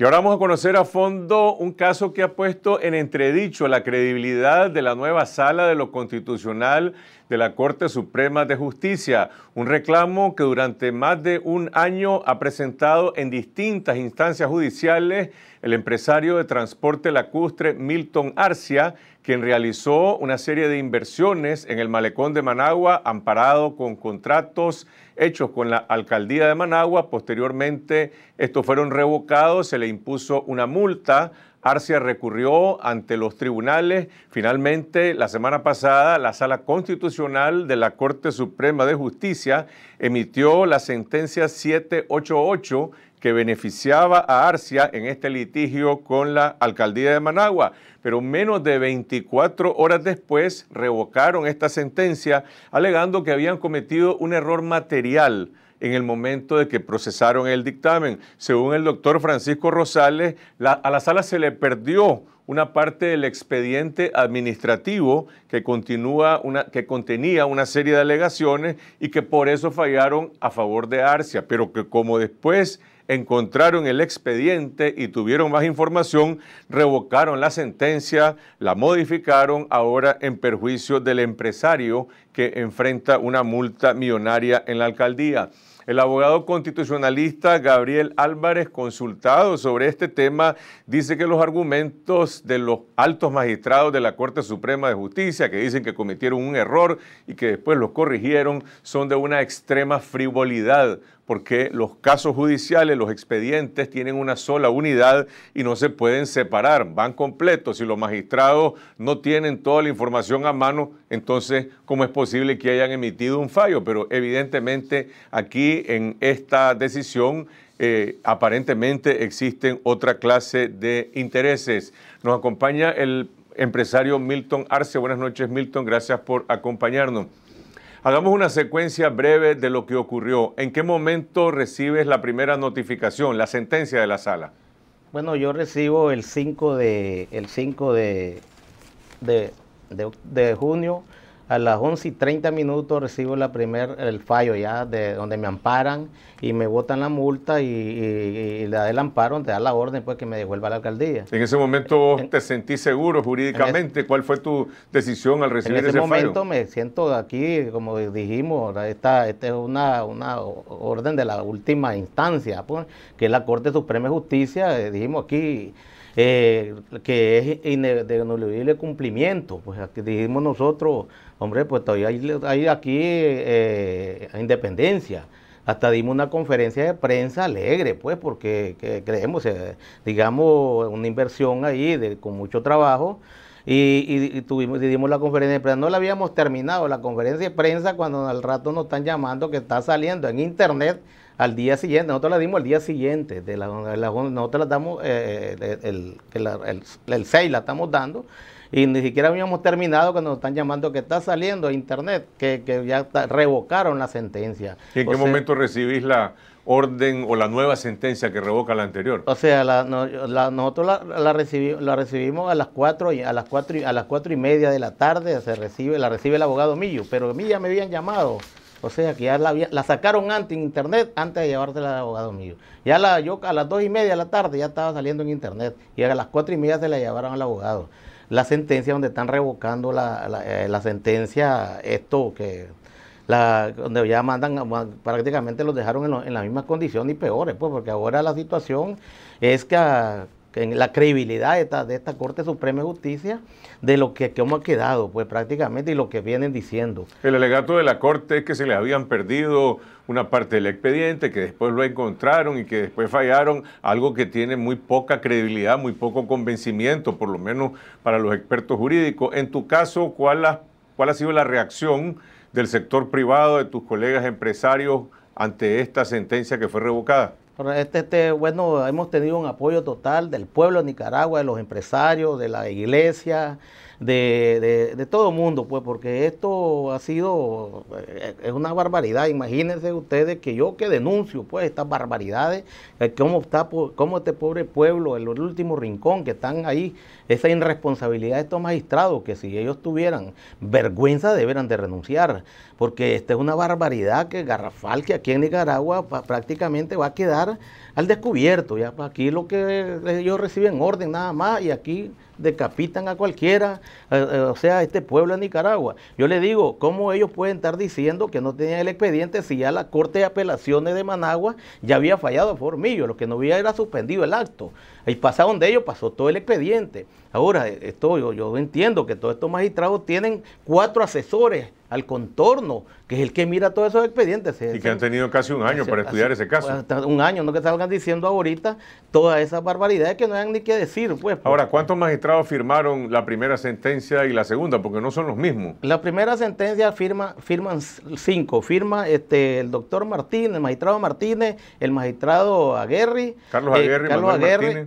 Y ahora vamos a conocer a fondo un caso que ha puesto en entredicho la credibilidad de la nueva sala de lo constitucional de la Corte Suprema de Justicia, un reclamo que durante más de un año ha presentado en distintas instancias judiciales el empresario de transporte lacustre Milton Arcia, quien realizó una serie de inversiones en el malecón de Managua, amparado con contratos hechos con la alcaldía de Managua. Posteriormente, estos fueron revocados, se le impuso una multa. Arcia recurrió ante los tribunales. Finalmente, la semana pasada, la Sala Constitucional de la Corte Suprema de Justicia emitió la sentencia 788 que beneficiaba a Arcia en este litigio con la alcaldía de Managua, pero menos de 24 horas después revocaron esta sentencia alegando que habían cometido un error material en el momento de que procesaron el dictamen. Según el doctor Francisco Rosales, a la sala se le perdió una parte del expediente administrativo que, continúa una, que contenía una serie de alegaciones y que por eso fallaron a favor de Arcia, pero que como después encontraron el expediente y tuvieron más información, revocaron la sentencia, la modificaron ahora en perjuicio del empresario que enfrenta una multa millonaria en la alcaldía. El abogado constitucionalista Gabriel Álvarez, consultado sobre este tema, dice que los argumentos de los altos magistrados de la Corte Suprema de Justicia, que dicen que cometieron un error y que después los corrigieron, son de una extrema frivolidad porque los casos judiciales, los expedientes tienen una sola unidad y no se pueden separar, van completos. Si los magistrados no tienen toda la información a mano, entonces, ¿cómo es posible que hayan emitido un fallo? Pero evidentemente aquí en esta decisión eh, aparentemente existen otra clase de intereses. Nos acompaña el empresario Milton Arce. Buenas noches, Milton. Gracias por acompañarnos. Hagamos una secuencia breve de lo que ocurrió. ¿En qué momento recibes la primera notificación, la sentencia de la sala? Bueno, yo recibo el 5 de, el 5 de, de, de junio a las 11 y 30 minutos recibo la primer, el fallo ya de donde me amparan y me botan la multa y, le da el amparo, te da la orden pues que me devuelva la alcaldía. En ese momento te sentí seguro jurídicamente, ¿cuál fue tu decisión al recibir ese, fallo? En ese momento me siento aquí, como dijimos, esta, esta es una, una orden de la última instancia, pues, que es la Corte Suprema de Justicia, eh, dijimos aquí eh, que es ineludible cumplimiento. Pues aquí dijimos nosotros, hombre, pues todavía hay, aquí eh, independencia. Hasta dimos una conferencia de prensa alegre, pues, porque creemos, eh, digamos, una inversión ahí con mucho trabajo. Y, tuvimos, y dimos la conferencia de prensa. No la habíamos terminado, la conferencia de prensa, cuando al rato nos están llamando que está saliendo en internet al día siguiente, nosotros la dimos al día siguiente, de nosotros la damos, eh, eh, el, 6 la estamos dando, y ni siquiera habíamos terminado cuando nos están llamando que está saliendo a internet, que, ya revocaron la sentencia. ¿Y en qué momento recibís la orden o la nueva sentencia que revoca la anterior? O sea, nosotros la, la, recibimos a las 4 y a las cuatro y, a las cuatro y media de la tarde, se recibe, la recibe el abogado Millo, pero a mí ya me habían llamado o sea que ya la, sacaron antes en internet, antes de llevársela al abogado mío. Ya la, yo a las dos y media de la tarde ya estaba saliendo en internet y a las cuatro y media se la llevaron al abogado. La sentencia donde están revocando la, eh, sentencia, esto que donde ya mandan, prácticamente los dejaron en, las mismas condiciones y peores, pues, porque ahora la situación es que en la credibilidad de esta, Corte Suprema de Justicia, de lo que, hemos quedado, pues prácticamente, y lo que vienen diciendo. El alegato de la Corte es que se le habían perdido una parte del expediente, que después lo encontraron y que después fallaron, algo que tiene muy poca credibilidad, muy poco convencimiento, por lo menos para los expertos jurídicos. En tu caso, ¿cuál cuál ha sido la reacción del sector privado, de tus colegas empresarios, ante esta sentencia que fue revocada? Este, este, bueno, hemos tenido un apoyo total del pueblo de Nicaragua, de los empresarios, de la iglesia, de, de, el todo mundo, pues, porque esto ha sido, eh, es una barbaridad. Imagínense ustedes que yo que denuncio, pues, estas barbaridades, eh, cómo está, cómo este pobre pueblo, el último rincón que están ahí, esa irresponsabilidad de estos magistrados, que si ellos tuvieran vergüenza deberían de renunciar, porque esta es una barbaridad que garrafal, que aquí en Nicaragua prácticamente va a quedar al descubierto, ya, pues, aquí lo que ellos reciben orden nada más y aquí decapitan a cualquiera, eh, eh, o sea, este pueblo de Nicaragua. Yo le digo, ¿cómo ellos pueden estar diciendo que no tenían el expediente si ya la Corte de Apelaciones de Managua ya había fallado a Formillo? Lo que no había era suspendido el acto. Y pasaron de ellos, pasó todo el expediente. Ahora, estoy, yo entiendo que todos estos magistrados tienen cuatro asesores al contorno, que es el que mira todos esos expedientes. Y que han tenido casi un año para estudiar ese caso. Pues, un año, no que salgan diciendo ahorita todas esas barbaridades que no hayan ni que decir. Pues, pues. Ahora, ¿cuántos magistrados firmaron la primera sentencia y la segunda? Porque no son los mismos. La primera sentencia firma, firman cinco. Firma este, el doctor Martínez, el magistrado Martínez, el magistrado Aguerri. Carlos eh, Aguerri, Carlos eh,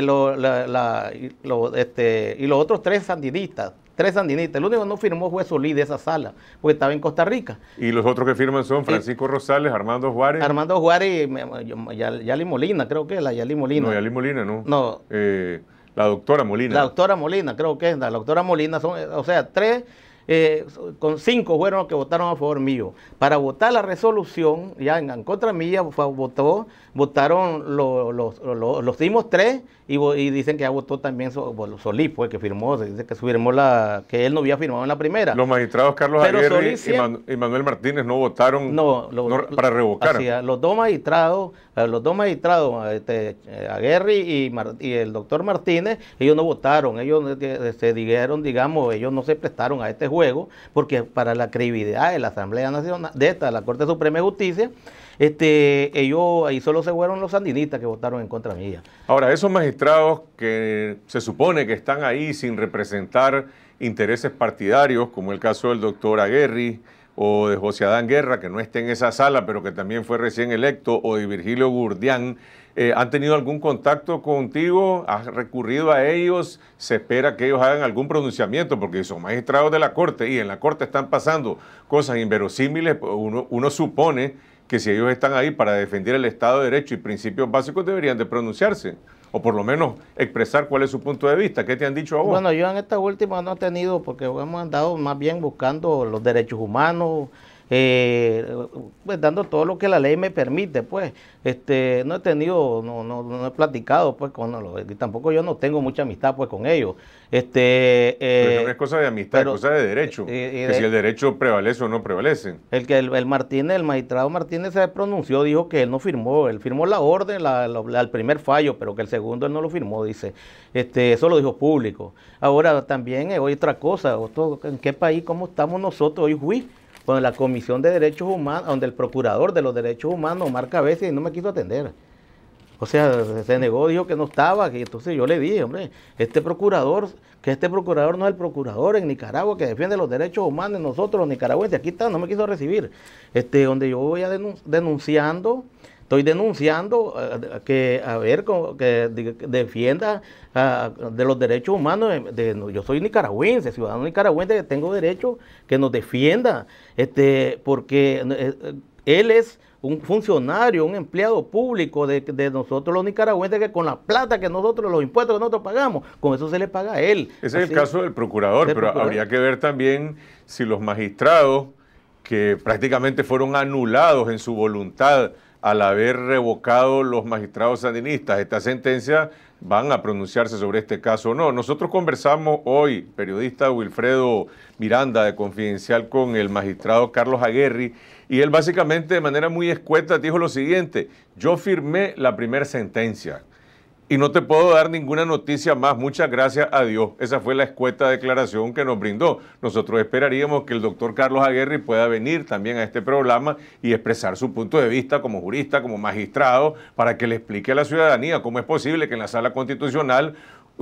eh, este, y los otros tres sandinistas tres sandinistas. El único que no firmó fue Solí de esa sala, porque estaba en Costa Rica. Y los otros que firman son Francisco Rosales, Armando Juárez. Armando Juárez y eh, Yali Molina, creo que es la Yali Molina. No, Yali Molina no. No. Eh, la doctora Molina. La doctora Molina, creo que es. La doctora Molina son, eh, o sea, tres eh, con cinco fueron los que votaron a favor mío. Para votar la resolución, ya en, contra mía votó, votaron los, los, dimos tres y, dicen que ya votó también Solís, pues que firmó, dice que firmó la, que él no había firmado en la primera. Los magistrados Carlos Aguirre y, Manuel Martínez no votaron no, para revocar. los dos magistrados, eh, los dos magistrados, este, Aguirre y, el doctor Martínez, ellos no votaron, ellos eh, se dijeron, digamos, ellos no se prestaron a este juego porque para la credibilidad de la Asamblea Nacional, de esta, la Corte Suprema de Justicia, este, ellos ahí solo se fueron los sandinistas que votaron en contra mía. Ahora, esos magistrados que se supone que están ahí sin representar intereses partidarios, como el caso del doctor Aguerri o de José Adán Guerra, que no está en esa sala, pero que también fue recién electo, o de Virgilio Gurdián, eh, ¿Han tenido algún contacto contigo? ¿Has recurrido a ellos? ¿Se espera que ellos hagan algún pronunciamiento? Porque son magistrados de la Corte y en la Corte están pasando cosas inverosímiles. Uno, uno supone que si ellos están ahí para defender el Estado de Derecho y principios básicos deberían de pronunciarse o por lo menos expresar cuál es su punto de vista. ¿Qué te han dicho a vos? Bueno, yo en esta última no he tenido, porque hemos andado más bien buscando los derechos humanos, eh, pues dando todo lo que la ley me permite, pues. Este, no he tenido, no, he platicado, pues, con los, tampoco yo no tengo mucha amistad, pues, con ellos. Este, pero eh, no es cosa de amistad, es cosa de derecho. Eh, que si el derecho prevalece o no prevalece. El que el, Martínez, el magistrado Martínez se pronunció, dijo que él no firmó, él firmó la orden, la, primer fallo, pero que el segundo él no lo firmó, dice. Este, eso lo dijo público. Ahora también, hoy otra cosa, ¿en qué país, cómo estamos nosotros hoy, juicio? cuando la Comisión de Derechos Humanos, donde el Procurador de los Derechos Humanos, Omar veces y no me quiso atender. O sea, se negó, dijo que no estaba, que entonces yo le dije, hombre, este procurador, que este procurador no es el procurador en Nicaragua que defiende los derechos humanos, nosotros los nicaragüenses, aquí está, no me quiso recibir. Este, donde yo voy a denunciando Estoy denunciando eh, que, a ver, que defienda ah, de los derechos humanos. Eh, yo soy nicaragüense, ciudadano nicaragüense, que tengo derecho que nos defienda, este, porque eh, él es un funcionario, un empleado público de, nosotros los nicaragüenses que con la plata que nosotros, los impuestos que nosotros pagamos, con eso se le paga a él. Ese es el caso del procurador, pero habría que ver también si los magistrados que prácticamente fueron anulados en su voluntad al haber revocado los magistrados sandinistas esta sentencia, van a pronunciarse sobre este caso o no. Nosotros conversamos hoy, periodista Wilfredo Miranda de Confidencial, con el magistrado Carlos Aguerri, y él básicamente de manera muy escueta dijo lo siguiente, yo firmé la primera sentencia, y no te puedo dar ninguna noticia más. Muchas gracias a Dios. Esa fue la escueta declaración que nos brindó. Nosotros esperaríamos que el doctor Carlos Aguerri pueda venir también a este programa y expresar su punto de vista como jurista, como magistrado, para que le explique a la ciudadanía cómo es posible que en la sala constitucional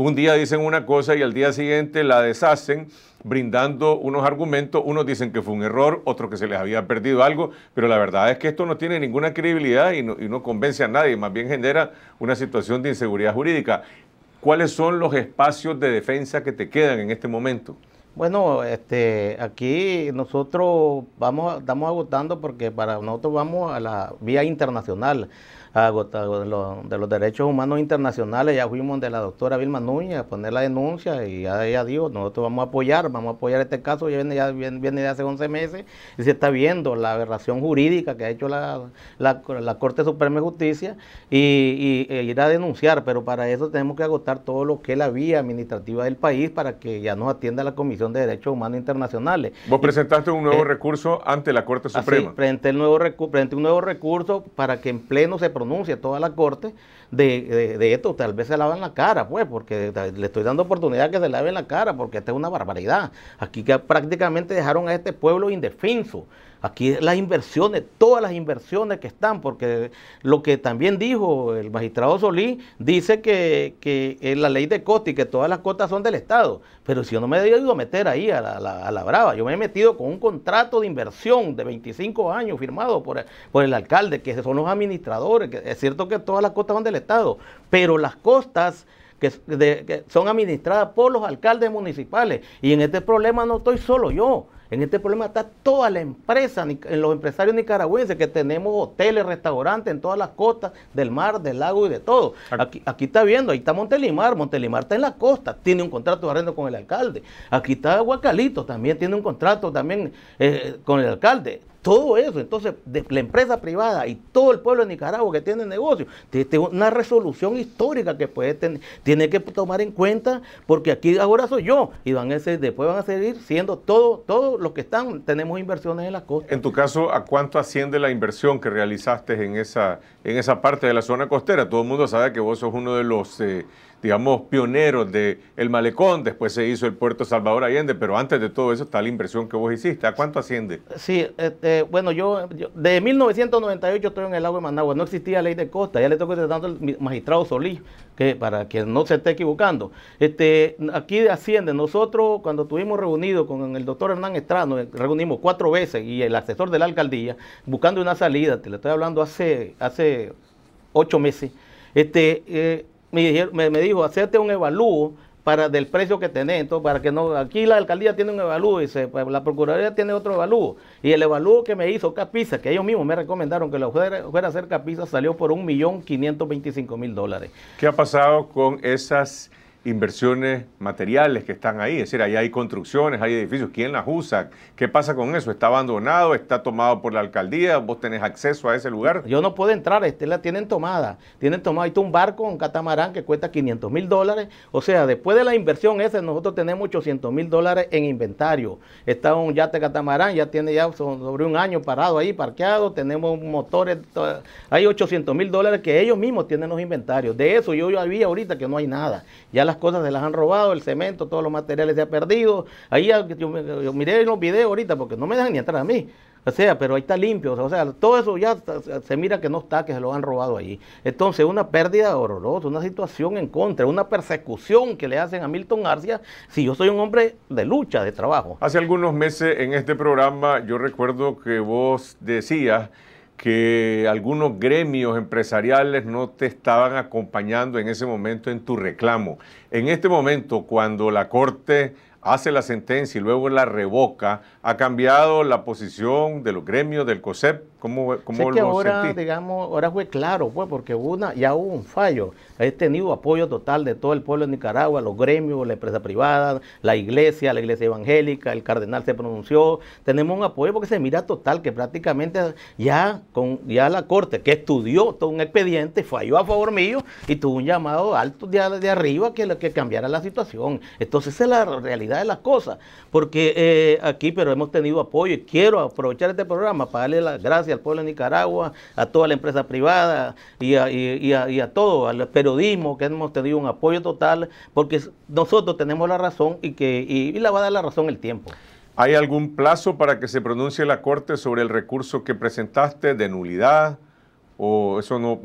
un día dicen una cosa y al día siguiente la deshacen brindando unos argumentos, unos dicen que fue un error, otros que se les había perdido algo, pero la verdad es que esto no tiene ninguna credibilidad y no, convence a nadie, más bien genera una situación de inseguridad jurídica. ¿Cuáles son los espacios de defensa que te quedan en este momento? Bueno, este, aquí nosotros vamos, estamos agotando porque para nosotros vamos a la vía internacional agotado de los derechos humanos internacionales, ya fuimos de la doctora Vilma Núñez a poner la denuncia y ya ella dijo, nosotros vamos a apoyar, vamos a apoyar este caso, ya viene, ya viene, de hace 11 meses y se está viendo la aberración jurídica que ha hecho la, Corte Suprema de Justicia y, e ir a denunciar, pero para eso tenemos que agotar todo lo que es la vía administrativa del país para que ya nos atienda la Comisión de Derechos Humanos Internacionales. Vos presentaste un nuevo eh, recurso ante la Corte ah, Suprema. Así, presenté, presenté un nuevo recurso para que en pleno se pronuncia toda la corte de, esto, tal vez se lavan la cara, pues, porque le estoy dando oportunidad que se laven la cara, porque esta es una barbaridad. Aquí que prácticamente dejaron a este pueblo indefenso. Aquí las inversiones, todas las inversiones que están, porque lo que también dijo el magistrado Solí dice que, que la ley de costas y que todas las costas son del Estado. Pero si yo no me he ido a meter ahí a la, brava, yo me he metido con un contrato de inversión de 25 años firmado por, el alcalde, que son los administradores, es cierto que todas las costas son del Estado, pero las costas... son administradas por los alcaldes municipales. Y en este problema no estoy solo yo. En este problema está toda la empresa, en eh, los empresarios nicaragüenses que tenemos hoteles, restaurantes en todas las costas del mar, del lago y de todo. Aquí, aquí está viendo, ahí está Montelimar, Montelimar está en la costa, tiene un contrato de arrendo con el alcalde. Aquí está Aguacalito, también tiene un contrato también eh, con el alcalde todo eso. Entonces, la empresa privada y todo el pueblo de Nicaragua que tiene negocio, tiene una resolución histórica que puede tener, tiene que tomar en cuenta, porque aquí ahora soy yo y van a después van a seguir siendo todos todo los que están, tenemos inversiones en las costas. En tu caso, ¿a cuánto asciende la inversión que realizaste en esa, en esa parte de la zona costera? Todo el mundo sabe que vos sos uno de los... Eh, digamos, pioneros del el malecón, después se hizo el puerto Salvador Allende, pero antes de todo eso está la inversión que vos hiciste. ¿A cuánto asciende? Sí, eh, eh, bueno, yo, desde de 1998 estoy en el lago de Managua, no existía ley de costa, ya le estoy contestando al magistrado Solís, que para que no se esté equivocando. Este, aquí asciende, nosotros cuando estuvimos reunidos con el doctor Hernán Estrano, eh, reunimos cuatro veces y el asesor de la alcaldía, buscando una salida, te lo estoy hablando hace, hace ocho meses, este, eh, me, dijo, hacerte un evalúo para del precio que tenés, para que no, aquí la alcaldía tiene un evalúo, dice, pues, la Procuraduría tiene otro evalúo, y el evalúo que me hizo Capiza, que ellos mismos me recomendaron que lo fuera, a hacer Capiza, salió por un millón quinientos veinticinco mil dólares. ¿Qué ha pasado con esas inversiones materiales que están ahí. Es decir, ahí hay construcciones, hay edificios. ¿Quién las usa? ¿Qué pasa con eso? ¿Está abandonado? ¿Está tomado por la alcaldía? ¿Vos tenés acceso a ese lugar? Yo no puedo entrar, este, la tienen tomada. Tienen tomada. Ahí está un barco, un catamarán que cuesta 500 mil dólares. O sea, después de la inversión esa, nosotros tenemos 800 mil dólares en inventario. Está un yate catamarán, ya tiene ya sobre un año parado ahí, parqueado. Tenemos motores. Eh, hay 800 mil dólares que ellos mismos tienen los inventarios. De eso yo, ya había ahorita que no hay nada. Ya las cosas se las han robado, el cemento, todos los materiales se ha perdido. Ahí yo, miré los videos ahorita porque no me dejan ni entrar a mí. O sea, pero ahí está limpio. O sea, todo eso ya se mira que no está, que se lo han robado allí. Entonces, una pérdida horrorosa, una situación en contra, una persecución que le hacen a Milton Garcia si yo soy un hombre de lucha, de trabajo. Hace algunos meses en este programa yo recuerdo que vos decías que algunos gremios empresariales no te estaban acompañando en ese momento en tu reclamo. En este momento, cuando la Corte hace la sentencia y luego la revoca, ¿ha cambiado la posición de los gremios del COSEP? ¿Cómo, que ahora, digamos, ahora fue claro, pues, porque una, ya hubo un fallo. He tenido apoyo total de todo el pueblo de Nicaragua, los gremios, la empresa privada, la iglesia, la iglesia evangélica, el cardenal se pronunció. Tenemos un apoyo porque se mira total, que prácticamente ya con ya la corte que estudió todo un expediente, falló a favor mío y tuvo un llamado alto de, arriba que, que cambiara la situación. Entonces esa es la realidad de las cosas. Porque eh, aquí, pero hemos tenido apoyo y quiero aprovechar este programa para darle las gracias al pueblo de Nicaragua, a toda la empresa privada y a, todo, al periodismo, que hemos tenido un apoyo total, porque nosotros tenemos la razón y, que, y la va a dar la razón el tiempo. ¿Hay algún plazo para que se pronuncie la Corte sobre el recurso que presentaste de nulidad o eso no...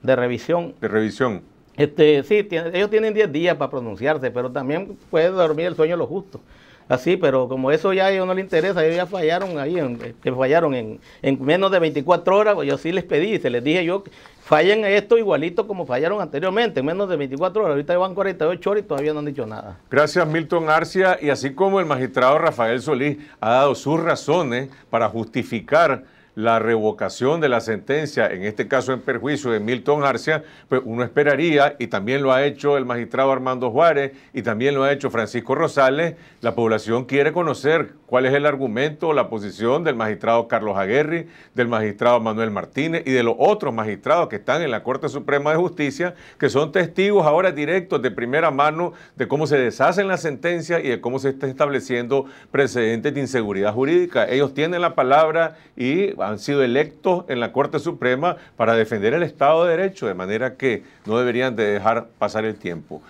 de revisión. De revisión. Este, sí, ellos tienen 10 días para pronunciarse, pero también puede dormir el sueño lo justo así, pero como eso ya a ellos no les interesa, ellos ya fallaron ahí, en, que este, fallaron en, menos de 24 horas, pues, yo sí les pedí, se les dije yo, fallen esto igualito como fallaron anteriormente, en menos de 24 horas, ahorita van 48 horas y todavía no han dicho nada. Gracias Milton Arcia, y así como el magistrado Rafael Solís ha dado sus razones para justificar la revocación de la sentencia, en este caso en perjuicio de Milton Arcia, pues uno esperaría, y también lo ha hecho el magistrado Armando Juárez, y también lo ha hecho Francisco Rosales, la población quiere conocer cuál es el argumento o la posición del magistrado Carlos Aguerri, del magistrado Manuel Martínez y de los otros magistrados que están en la Corte Suprema de Justicia, que son testigos ahora directos de primera mano de cómo se deshacen las sentencias y de cómo se está estableciendo precedentes de inseguridad jurídica. Ellos tienen la palabra y han sido electos en la Corte Suprema para defender el Estado de Derecho, de manera que no deberían de dejar pasar el tiempo.